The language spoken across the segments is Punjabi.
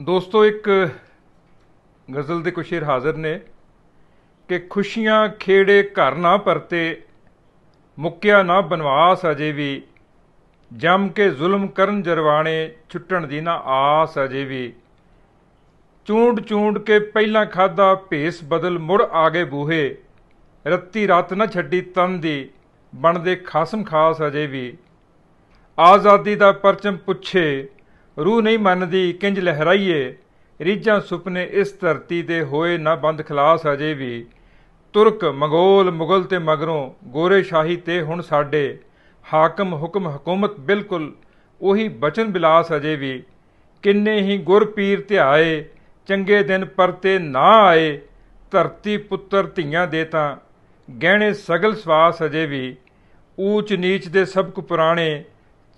ਦੋਸਤੋ ਇੱਕ ਗਜ਼ਲ ਦੇ ਕੁਝ ਸ਼ੇਰ ਹਾਜ਼ਰ ਨੇ ਕਿ ਖੁਸ਼ੀਆਂ ਖੇੜੇ ਘਰ ਨਾ ਪਰਤੇ ਮੁੱਕਿਆ ਨਾ ਬਨਵਾਸ ਅਜੇ ਵੀ ਜੰਮ ਕੇ ਜ਼ੁਲਮ ਕਰਨ ਜਰਵਾਣੇ ਛੁੱਟਣ ਦੀ ਨਾ ਆਸ ਅਜੇ ਵੀ ਚੂੰਡ ਚੂੰਡ ਕੇ ਪਹਿਲਾਂ ਖਾਦਾ ਭੇਸ ਬਦਲ ਮੁੜ ਆ ਗਏ ਬੂਹੇ ਰੱਤੀ ਰਾਤ ਨਾ ਛੱਡੀ ਤਨ ਦੀ ਬਣਦੇ ਖਾਸਮ ਖਾਸ ਅਜੇ ਵੀ ਆਜ਼ਾਦੀ ਦਾ ਪਰਚਮ ਪੁੱਛੇ ਰੂਹ ਨਹੀਂ ਮੰਨਦੀ ਕਿੰਜ ਲਹਿਰਾਈਏ ਰੀਝਾਂ ਸੁਪਨੇ ਇਸ ਧਰਤੀ ਦੇ ਹੋਏ ਨਾ ਬੰਦ ਖਲਾਸ ਅਜੇ ਵੀ ਤੁਰਕ ਮੰਗੋਲ ਮੁਗਲ ਤੇ ਮਗਰੋਂ ਗੋਰੇ ਸ਼ਾਹੀ ਤੇ ਹੁਣ ਸਾਡੇ ਹਾਕਮ ਹੁਕਮ ਹਕੂਮਤ ਬਿਲਕੁਲ ਉਹੀ ਬਚਨ ਬਿਲਾਸ ਅਜੇ ਵੀ ਕਿੰਨੇ ਹੀ ਗੁਰ ਪੀਰ ਧਿਆਏ ਚੰਗੇ ਦਿਨ ਪਰਤੇ ਨਾ ਆਏ ਧਰਤੀ ਪੁੱਤਰ ਧੀਆਂ ਦੇ ਤਾਂ ਗਹਿਣੇ ਸਗਲ ਸਵਾਸ ਅਜੇ ਵੀ ਊਚ ਨੀਚ ਦੇ ਸਭ ਕੁ ਪੁਰਾਣੇ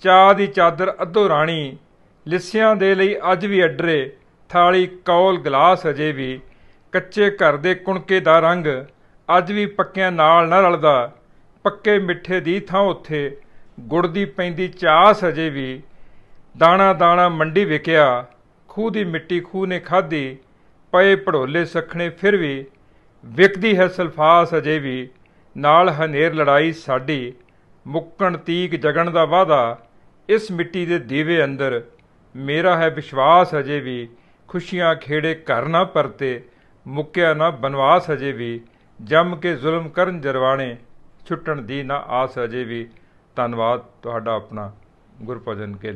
ਚਾਹ ਦੀ ਚਾਦਰ ਅਧੋ ਰਾਣੀ ਲਿਸਿਆਂ ਦੇ ਲਈ ਅੱਜ ਵੀ ਅਡਰੇ ਥਾਲੀ ਕੌਲ ਗਲਾਸ ਅਜੇ ਵੀ ਕੱਚੇ ਘਰ ਦੇ ਕੁਣਕੇ ਦਾ ਰੰਗ ਅੱਜ ਵੀ ਪੱਕਿਆਂ ਨਾਲ ਨਾ ਰਲਦਾ ਪੱਕੇ ਮਿੱਠੇ ਦੀ ਥਾਂ ਉੱਥੇ ਗੁੜ ਦੀ ਪੈਂਦੀ ਚਾਸ ਅਜੇ ਵੀ ਦਾਣਾ ਦਾਣਾ ਮੰਡੀ ਵਿਕਿਆ ਖੂਹ ਦੀ ਮਿੱਟੀ ਖੂਹ ਨੇ ਖਾਧੀ ਪਏ ਪੜੋਲੇ ਸਖਣੇ ਫਿਰ ਵੀ ਵਿਕਦੀ ਹੈ ਸਲਫਾਸ ਅਜੇ ਵੀ ਨਾਲ ਹਨੇਰ ਲੜਾਈ ਸਾਡੀ ਮੁੱਕਣ ਤੀਕ ਜਗਣ ਦਾ ਵਾਦਾ ਇਸ ਮਿੱਟੀ ਦੇ ਦੀਵੇ ਅੰਦਰ ਮੇਰਾ ਹੈ ਵਿਸ਼ਵਾਸ ਅਜੇ ਵੀ ਖੁਸ਼ੀਆਂ ਖੇੜੇ ਘਰ ਨਾ ਪਰਤੇ ਮੁੱਕਿਆ ਨਾ ਬਨਵਾਸ ਅਜੇ ਵੀ ਜੰਮ ਕੇ ਜ਼ੁਲਮ ਕਰਨ ਜਰਵਾਣੇ ਛੁੱਟਣ ਦੀ ਨਾ ਆਸ ਅਜੇ ਵੀ ਧੰਨਵਾਦ ਤੁਹਾਡਾ ਆਪਣਾ ਗੁਰਪਜਨ ਕੇ